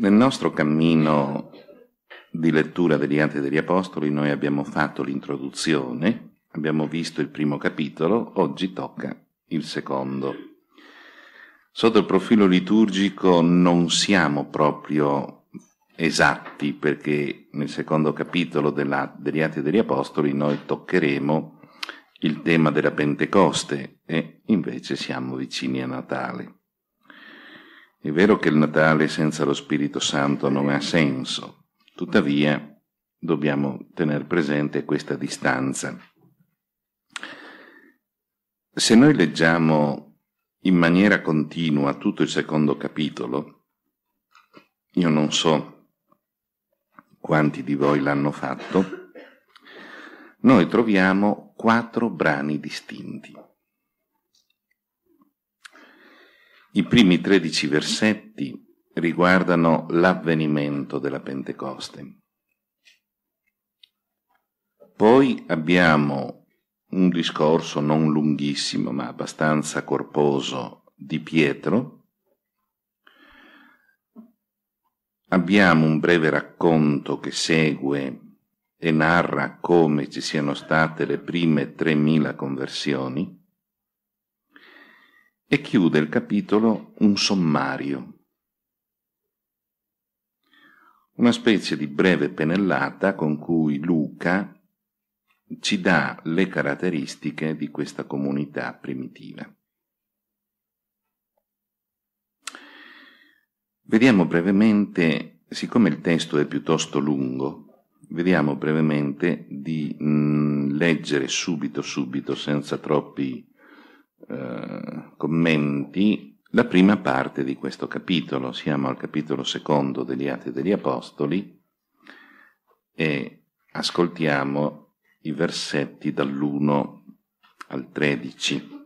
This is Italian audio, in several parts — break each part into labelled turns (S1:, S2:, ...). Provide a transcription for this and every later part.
S1: Nel nostro cammino di lettura degli Atti degli Apostoli noi abbiamo fatto l'introduzione, abbiamo visto il primo capitolo, oggi tocca il secondo. Sotto il profilo liturgico non siamo proprio esatti perché nel secondo capitolo della, degli Atti degli Apostoli noi toccheremo il tema della Pentecoste e invece siamo vicini a Natale. È vero che il Natale senza lo Spirito Santo non ha senso, tuttavia dobbiamo tenere presente questa distanza. Se noi leggiamo in maniera continua tutto il secondo capitolo, io non so quanti di voi l'hanno fatto, noi troviamo quattro brani distinti. I primi tredici versetti riguardano l'avvenimento della Pentecoste. Poi abbiamo un discorso non lunghissimo ma abbastanza corposo di Pietro. Abbiamo un breve racconto che segue e narra come ci siano state le prime 3.000 conversioni e chiude il capitolo un sommario, una specie di breve pennellata con cui Luca ci dà le caratteristiche di questa comunità primitiva. Vediamo brevemente, siccome il testo è piuttosto lungo, vediamo brevemente di mh, mm, leggere subito subito senza troppi eh, commenti la prima parte di questo capitolo. Siamo al capitolo secondo degli Atti degli Apostoli e ascoltiamo i versetti dall'1 al 13.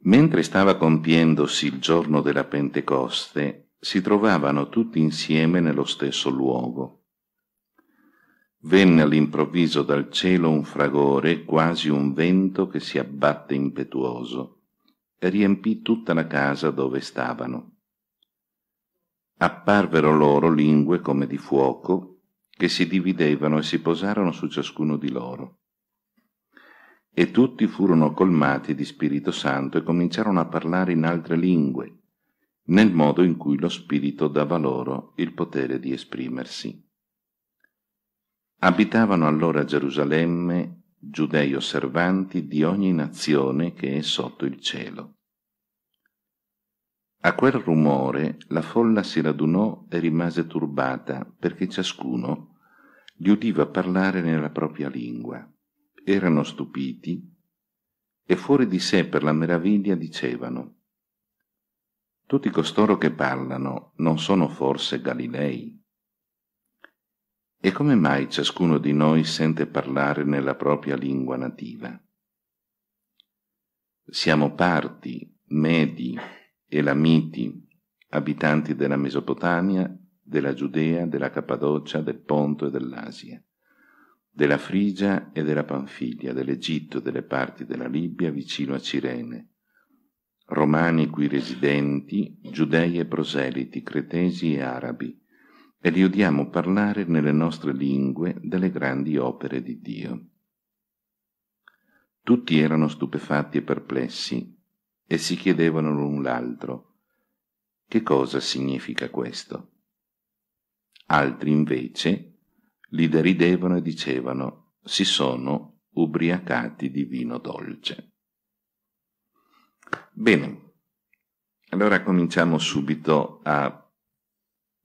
S1: Mentre stava compiendosi il giorno della Pentecoste, si trovavano tutti insieme nello stesso luogo venne all'improvviso dal cielo un fragore, quasi un vento che si abbatte impetuoso, e riempì tutta la casa dove stavano. Apparvero loro lingue come di fuoco, che si dividevano e si posarono su ciascuno di loro. E tutti furono colmati di Spirito Santo e cominciarono a parlare in altre lingue, nel modo in cui lo Spirito dava loro il potere di esprimersi. Abitavano allora a Gerusalemme giudei osservanti di ogni nazione che è sotto il cielo. A quel rumore la folla si radunò e rimase turbata, perché ciascuno li udiva parlare nella propria lingua. Erano stupiti e fuori di sé per la meraviglia dicevano «Tutti costoro che parlano non sono forse Galilei?» E come mai ciascuno di noi sente parlare nella propria lingua nativa? Siamo parti, medi, elamiti, abitanti della Mesopotamia, della Giudea, della Cappadocia, del Ponto e dell'Asia, della Frigia e della Panfilia, dell'Egitto e delle parti della Libia vicino a Cirene, romani qui residenti, giudei e proseliti, cretesi e arabi, e li odiamo parlare nelle nostre lingue delle grandi opere di Dio. Tutti erano stupefatti e perplessi e si chiedevano l'un l'altro che cosa significa questo. Altri invece li deridevano e dicevano si sono ubriacati di vino dolce. Bene, allora cominciamo subito a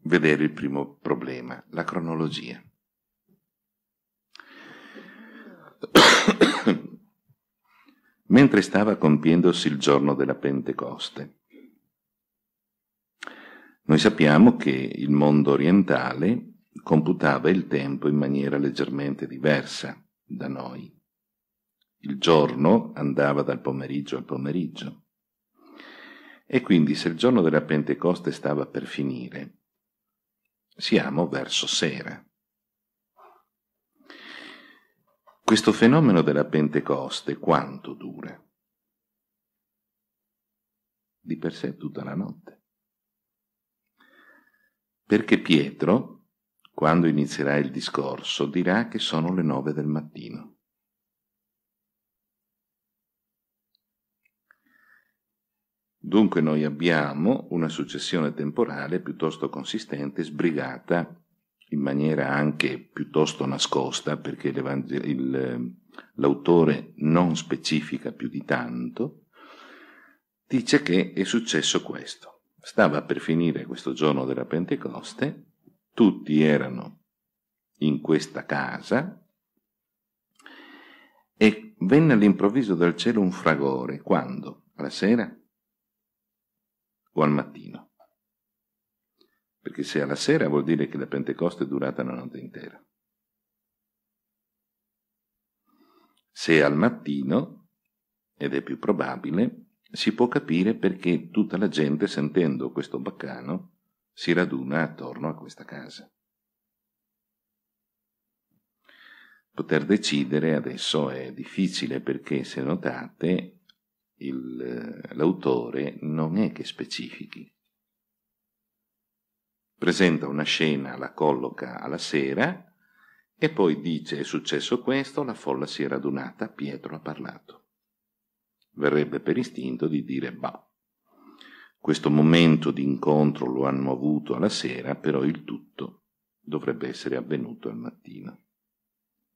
S1: vedere il primo problema, la cronologia. Mentre stava compiendosi il giorno della Pentecoste, noi sappiamo che il mondo orientale computava il tempo in maniera leggermente diversa da noi. Il giorno andava dal pomeriggio al pomeriggio. E quindi se il giorno della Pentecoste stava per finire, siamo verso sera. Questo fenomeno della Pentecoste quanto dura? Di per sé tutta la notte. Perché Pietro, quando inizierà il discorso, dirà che sono le nove del mattino. Dunque noi abbiamo una successione temporale piuttosto consistente, sbrigata in maniera anche piuttosto nascosta, perché l'autore non specifica più di tanto, dice che è successo questo. Stava per finire questo giorno della Pentecoste, tutti erano in questa casa e venne all'improvviso dal cielo un fragore. Quando? La sera? o al mattino. Perché se alla sera vuol dire che la Pentecoste è durata una notte intera. Se al mattino, ed è più probabile, si può capire perché tutta la gente, sentendo questo baccano, si raduna attorno a questa casa. Poter decidere adesso è difficile perché, se notate, il, l'autore non è che specifichi. Presenta una scena, la colloca alla sera e poi dice è successo questo, la folla si è radunata, Pietro ha parlato. Verrebbe per istinto di dire bah. Questo momento di incontro lo hanno avuto alla sera, però il tutto dovrebbe essere avvenuto al mattino.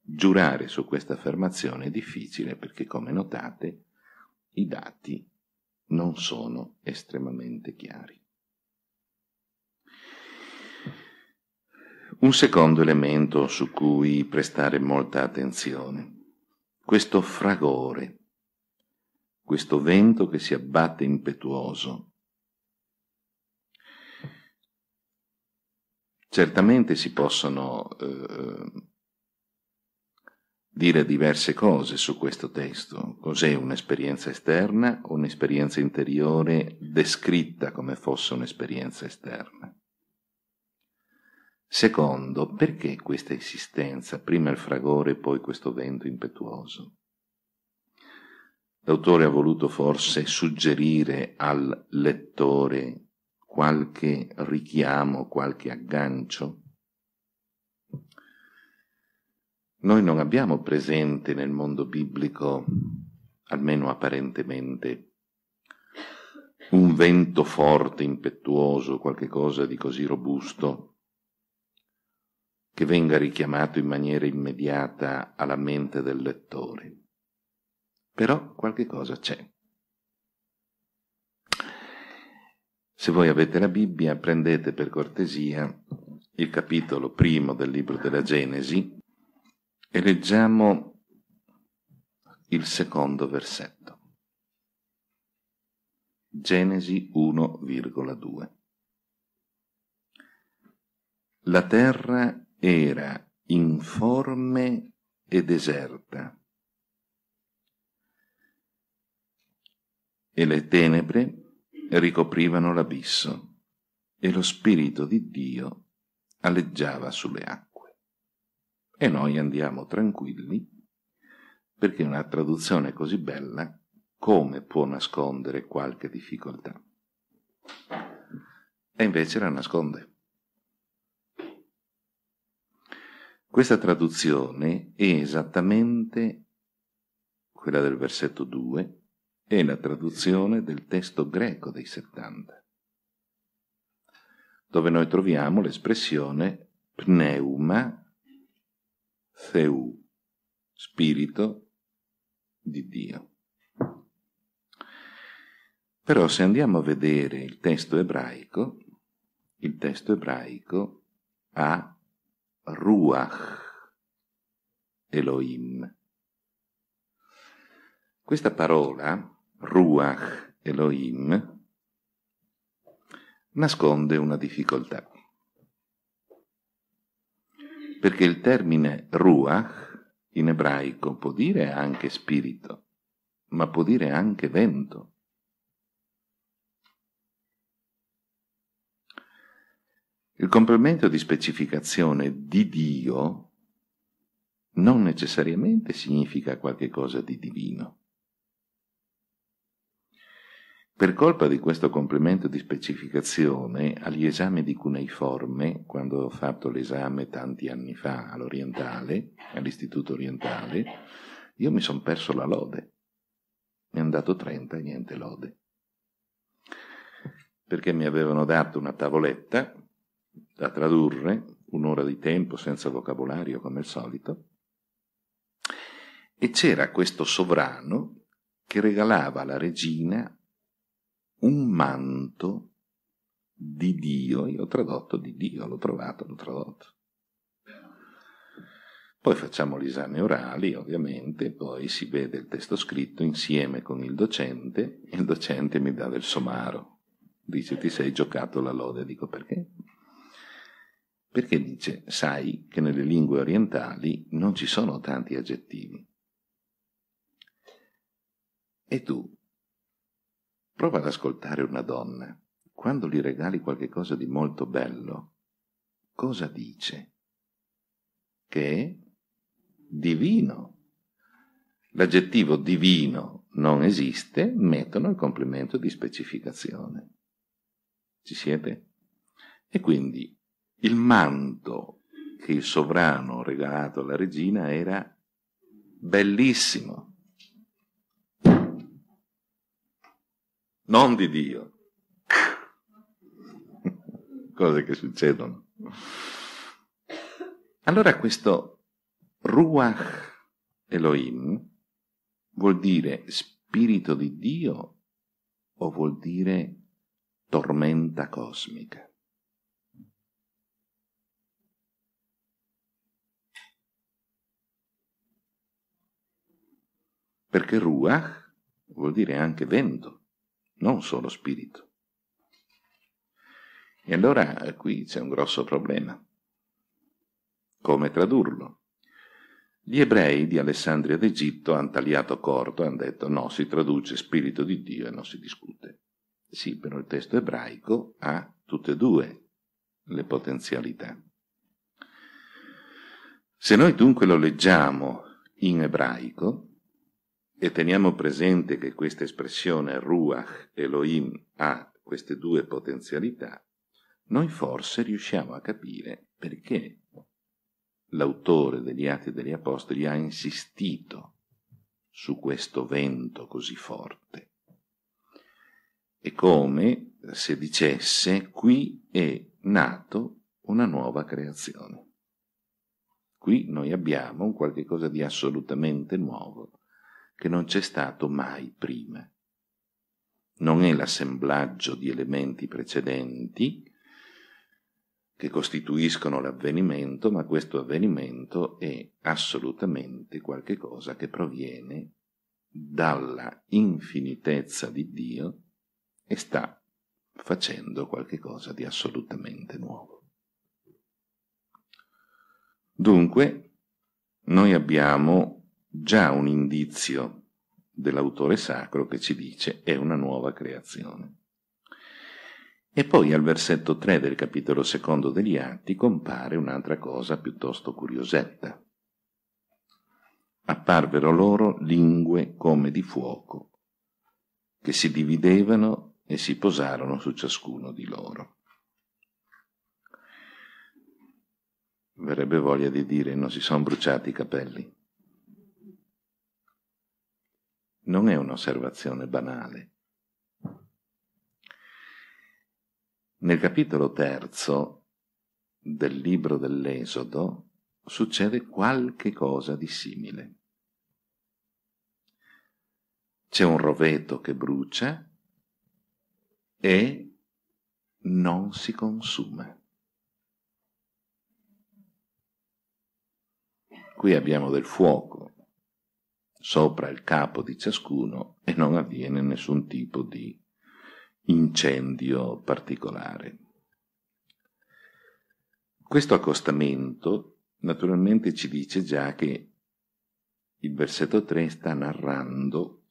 S1: Giurare su questa affermazione è difficile perché, come notate, i dati non sono estremamente chiari. Un secondo elemento su cui prestare molta attenzione, questo fragore, questo vento che si abbatte impetuoso, certamente si possono eh, dire diverse cose su questo testo. Cos'è un'esperienza esterna o un'esperienza interiore descritta come fosse un'esperienza esterna? Secondo, perché questa insistenza, prima il fragore e poi questo vento impetuoso? L'autore ha voluto forse suggerire al lettore qualche richiamo, qualche aggancio? Noi non abbiamo presente nel mondo biblico, almeno apparentemente, un vento forte, impetuoso, qualche cosa di così robusto, che venga richiamato in maniera immediata alla mente del lettore. Però qualche cosa c'è. Se voi avete la Bibbia, prendete per cortesia il capitolo primo del libro della Genesi, e leggiamo il secondo versetto. Genesi 1,2 La terra era informe e deserta e le tenebre ricoprivano l'abisso e lo Spirito di Dio alleggiava sulle acque. E noi andiamo tranquilli perché una traduzione così bella come può nascondere qualche difficoltà? E invece la nasconde. Questa traduzione è esattamente quella del versetto 2, è la traduzione del testo greco dei 70, dove noi troviamo l'espressione pneuma Theu, spirito di Dio. Però se andiamo a vedere il testo ebraico, il testo ebraico ha Ruach Elohim. Questa parola, Ruach Elohim, nasconde una difficoltà perché il termine ruach in ebraico può dire anche spirito, ma può dire anche vento. Il complemento di specificazione di Dio non necessariamente significa qualche cosa di divino. Per colpa di questo complemento di specificazione, agli esami di cuneiforme, quando ho fatto l'esame tanti anni fa all'orientale, all'istituto orientale, io mi sono perso la lode. Mi hanno dato 30 e niente lode. Perché mi avevano dato una tavoletta da tradurre, un'ora di tempo senza vocabolario come al solito, e c'era questo sovrano che regalava alla regina un manto di Dio, io ho tradotto di Dio, l'ho trovato, l'ho tradotto. Poi facciamo gli esami orali, ovviamente, poi si vede il testo scritto insieme con il docente e il docente mi dà del somaro. Dice ti sei giocato la lode, dico perché? Perché dice, sai che nelle lingue orientali non ci sono tanti aggettivi. E tu Prova ad ascoltare una donna. Quando gli regali qualcosa di molto bello, cosa dice? Che è divino. L'aggettivo divino non esiste, mettono il complemento di specificazione. Ci siete? E quindi il manto che il sovrano regalato alla regina era bellissimo. non di Dio. Cose che succedono. Allora questo Ruach Elohim vuol dire spirito di Dio o vuol dire tormenta cosmica? Perché Ruach vuol dire anche vento non solo spirito. E allora eh, qui c'è un grosso problema. Come tradurlo? Gli ebrei di Alessandria d'Egitto hanno tagliato corto e hanno detto no, si traduce spirito di Dio e non si discute. Sì, però il testo ebraico ha tutte e due le potenzialità. Se noi dunque lo leggiamo in ebraico, e teniamo presente che questa espressione Ruach Elohim ha queste due potenzialità, noi forse riusciamo a capire perché l'autore degli Atti degli Apostoli ha insistito su questo vento così forte. È come se dicesse qui è nato una nuova creazione. Qui noi abbiamo un qualche cosa di assolutamente nuovo che non c'è stato mai prima. Non è l'assemblaggio di elementi precedenti che costituiscono l'avvenimento, ma questo avvenimento è assolutamente qualcosa che proviene dalla infinitezza di Dio e sta facendo qualcosa di assolutamente nuovo. Dunque, noi abbiamo già un indizio dell'autore sacro che ci dice è una nuova creazione. E poi al versetto 3 del capitolo secondo degli Atti compare un'altra cosa piuttosto curiosetta. Apparvero loro lingue come di fuoco, che si dividevano e si posarono su ciascuno di loro. Verrebbe voglia di dire non si sono bruciati i capelli. Non è un'osservazione banale. Nel capitolo terzo del libro dell'Esodo succede qualche cosa di simile. C'è un roveto che brucia e non si consuma. Qui abbiamo del fuoco sopra il capo di ciascuno e non avviene nessun tipo di incendio particolare. Questo accostamento naturalmente ci dice già che il versetto 3 sta narrando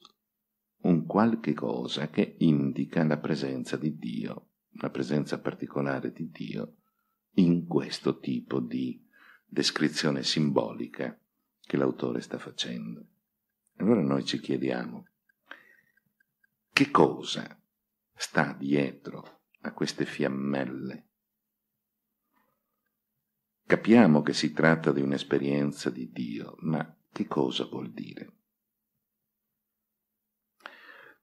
S1: un qualche cosa che indica la presenza di Dio, la presenza particolare di Dio in questo tipo di descrizione simbolica che l'autore sta facendo. Allora noi ci chiediamo che cosa sta dietro a queste fiammelle. Capiamo che si tratta di un'esperienza di Dio, ma che cosa vuol dire?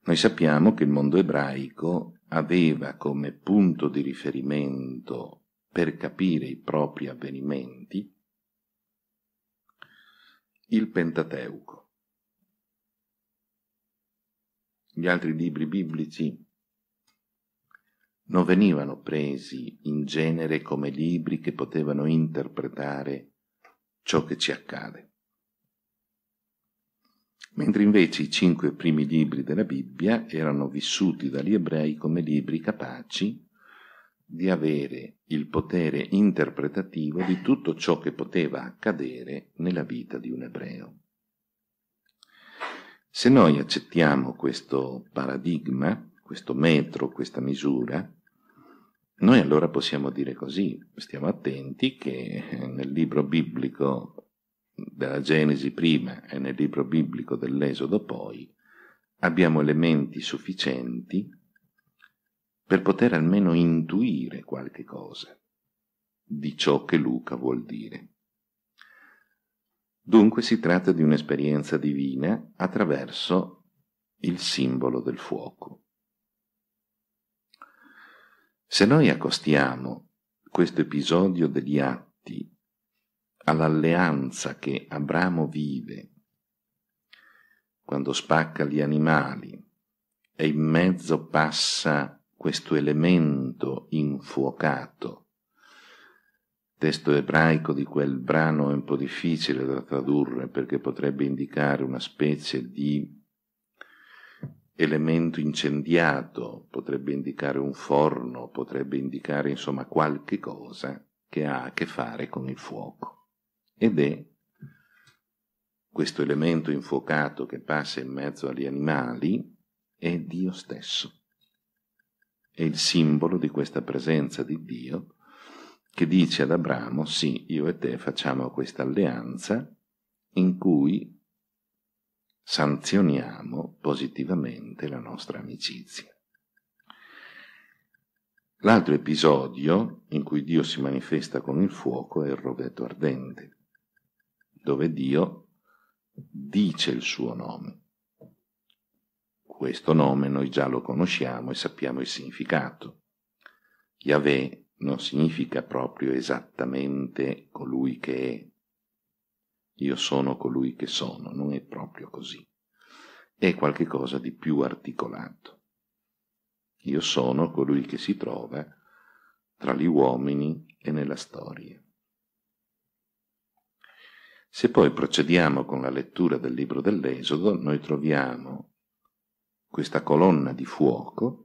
S1: Noi sappiamo che il mondo ebraico aveva come punto di riferimento per capire i propri avvenimenti il Pentateuco. gli altri libri biblici non venivano presi in genere come libri che potevano interpretare ciò che ci accade. Mentre invece i cinque primi libri della Bibbia erano vissuti dagli ebrei come libri capaci di avere il potere interpretativo di tutto ciò che poteva accadere nella vita di un ebreo. Se noi accettiamo questo paradigma, questo metro, questa misura, noi allora possiamo dire così, stiamo attenti che nel libro biblico della Genesi prima e nel libro biblico dell'Esodo poi abbiamo elementi sufficienti per poter almeno intuire qualche cosa di ciò che Luca vuol dire. Dunque si tratta di un'esperienza divina attraverso il simbolo del fuoco. Se noi accostiamo questo episodio degli atti all'alleanza che Abramo vive quando spacca gli animali e in mezzo passa questo elemento infuocato testo ebraico di quel brano è un po' difficile da tradurre perché potrebbe indicare una specie di elemento incendiato, potrebbe indicare un forno, potrebbe indicare insomma qualche cosa che ha a che fare con il fuoco. Ed è questo elemento infuocato che passa in mezzo agli animali, è Dio stesso. È il simbolo di questa presenza di Dio che dice ad Abramo, sì, io e te facciamo questa alleanza in cui sanzioniamo positivamente la nostra amicizia. L'altro episodio in cui Dio si manifesta con il fuoco è il rovetto ardente, dove Dio dice il suo nome. Questo nome noi già lo conosciamo e sappiamo il significato. Yahweh non significa proprio esattamente colui che è. Io sono colui che sono, non è proprio così. È qualcosa di più articolato. Io sono colui che si trova tra gli uomini e nella storia. Se poi procediamo con la lettura del libro dell'Esodo, noi troviamo questa colonna di fuoco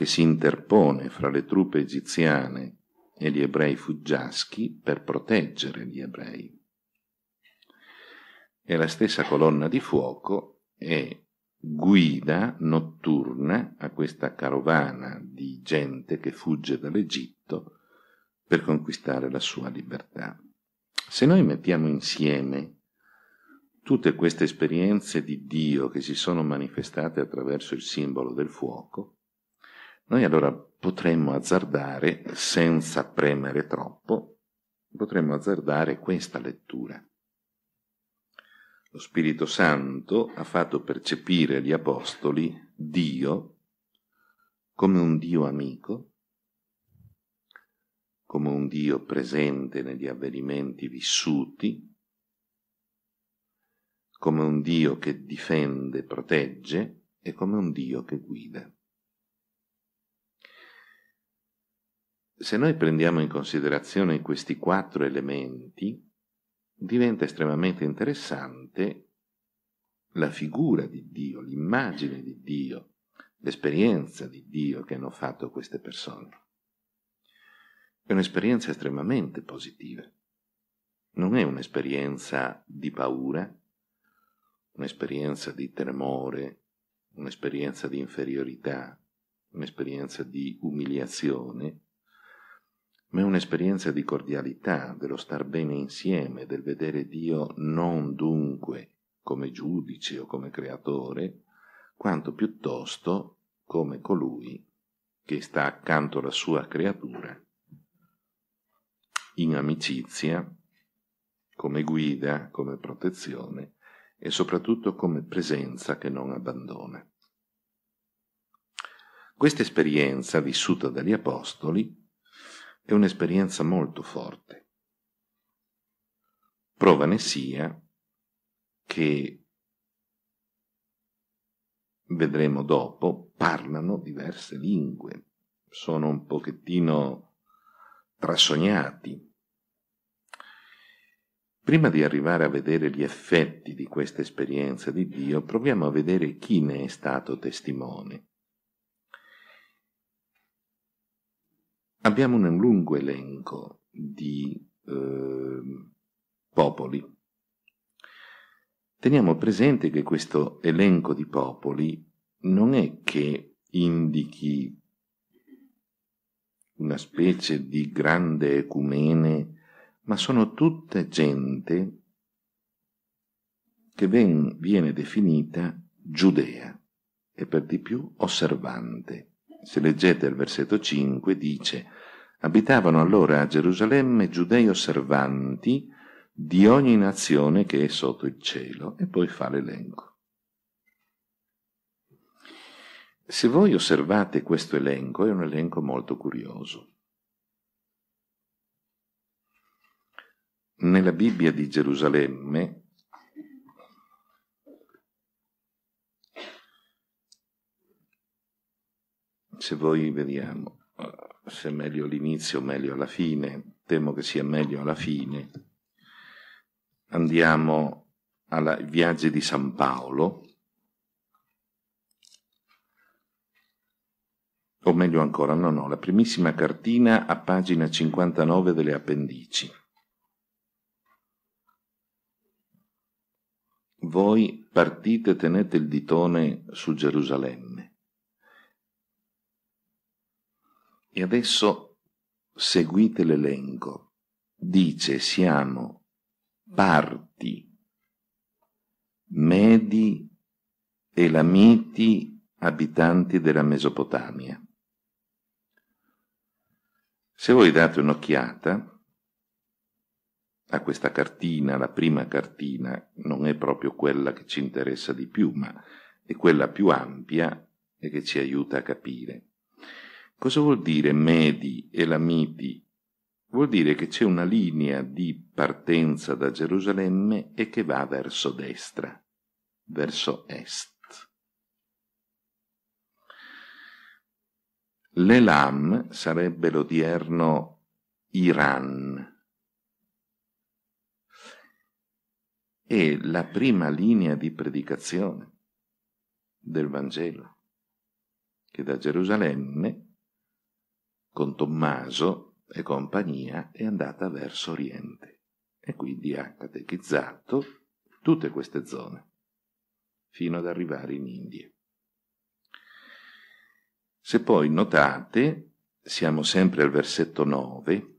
S1: che si interpone fra le truppe egiziane e gli ebrei fuggiaschi per proteggere gli ebrei. E la stessa colonna di fuoco è guida notturna a questa carovana di gente che fugge dall'Egitto per conquistare la sua libertà. Se noi mettiamo insieme tutte queste esperienze di Dio che si sono manifestate attraverso il simbolo del fuoco, noi allora potremmo azzardare, senza premere troppo, potremmo azzardare questa lettura. Lo Spirito Santo ha fatto percepire agli Apostoli Dio come un Dio amico, come un Dio presente negli avvenimenti vissuti, come un Dio che difende, protegge e come un Dio che guida. Se noi prendiamo in considerazione questi quattro elementi, diventa estremamente interessante la figura di Dio, l'immagine di Dio, l'esperienza di Dio che hanno fatto queste persone. È un'esperienza estremamente positiva. Non è un'esperienza di paura, un'esperienza di tremore, un'esperienza di inferiorità, un'esperienza di umiliazione, ma è un'esperienza di cordialità, dello star bene insieme, del vedere Dio non dunque come giudice o come creatore, quanto piuttosto come colui che sta accanto alla sua creatura, in amicizia, come guida, come protezione e soprattutto come presenza che non abbandona. Questa esperienza vissuta dagli Apostoli è un'esperienza molto forte. Prova ne sia che, vedremo dopo, parlano diverse lingue, sono un pochettino trasognati. Prima di arrivare a vedere gli effetti di questa esperienza di Dio, proviamo a vedere chi ne è stato testimone. Abbiamo un lungo elenco di eh, popoli. Teniamo presente che questo elenco di popoli non è che indichi una specie di grande ecumene, ma sono tutte gente che ben viene definita giudea e per di più osservante. Se leggete il versetto 5 dice Abitavano allora a Gerusalemme giudei osservanti di ogni nazione che è sotto il cielo e poi fa l'elenco. Se voi osservate questo elenco, è un elenco molto curioso. Nella Bibbia di Gerusalemme se voi vediamo eh, se è meglio l'inizio o meglio alla fine, temo che sia meglio alla fine, andiamo ai viaggi di San Paolo, o meglio ancora, no, no, la primissima cartina a pagina 59 delle appendici. Voi partite, tenete il ditone su Gerusalemme. E adesso seguite l'elenco. Dice siamo parti, medi, e lamiti abitanti della Mesopotamia. Se voi date un'occhiata a questa cartina, la prima cartina non è proprio quella che ci interessa di più, ma è quella più ampia e che ci aiuta a capire. Cosa vuol dire Medi e Lamiti? Vuol dire che c'è una linea di partenza da Gerusalemme e che va verso destra, verso est. L'Elam sarebbe l'odierno Iran. È la prima linea di predicazione del Vangelo, che da Gerusalemme con Tommaso e compagnia è andata verso oriente e quindi ha catechizzato tutte queste zone fino ad arrivare in India. Se poi notate, siamo sempre al versetto 9,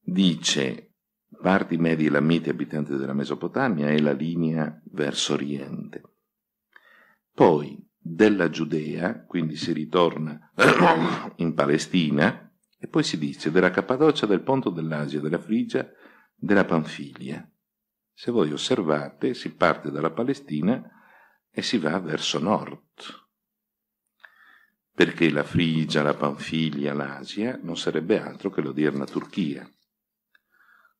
S1: dice parti medi elamiti abitanti della Mesopotamia è la linea verso oriente. Poi della Giudea, quindi si ritorna in Palestina, e poi si dice della Cappadocia, del Ponto dell'Asia, della Frigia, della Panfilia. Se voi osservate, si parte dalla Palestina e si va verso nord, perché la Frigia, la Panfilia, l'Asia non sarebbe altro che l'odierna Turchia.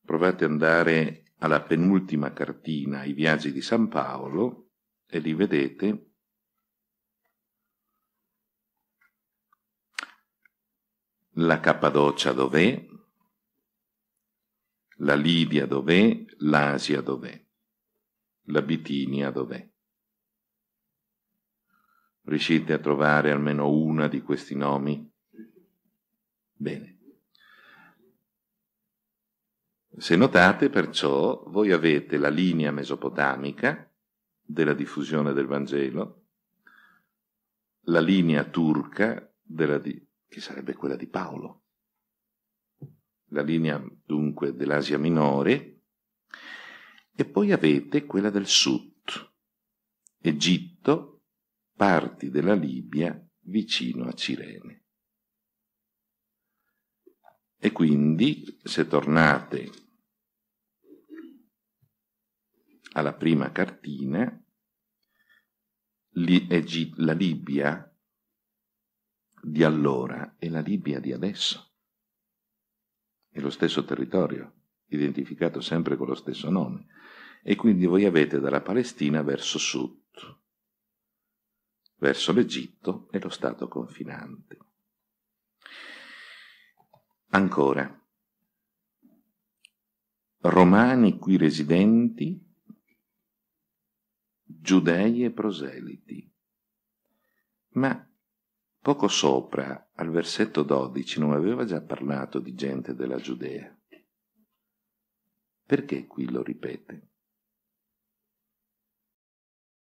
S1: Provate ad andare alla penultima cartina, ai viaggi di San Paolo, e lì vedete La Cappadocia dov'è? La Libia dov'è? L'Asia dov'è? La Bitinia dov'è? Riuscite a trovare almeno una di questi nomi? Bene. Se notate, perciò, voi avete la linea mesopotamica della diffusione del Vangelo, la linea turca della diffusione che sarebbe quella di Paolo. La linea dunque dell'Asia Minore e poi avete quella del sud, Egitto, parti della Libia vicino a Cirene. E quindi, se tornate alla prima cartina, la Libia di allora e la Libia di adesso. È lo stesso territorio, identificato sempre con lo stesso nome, e quindi voi avete dalla Palestina verso sud, verso l'Egitto e lo Stato confinante. Ancora, romani qui residenti, giudei e proseliti, ma Poco sopra, al versetto 12, non aveva già parlato di gente della Giudea. Perché qui lo ripete?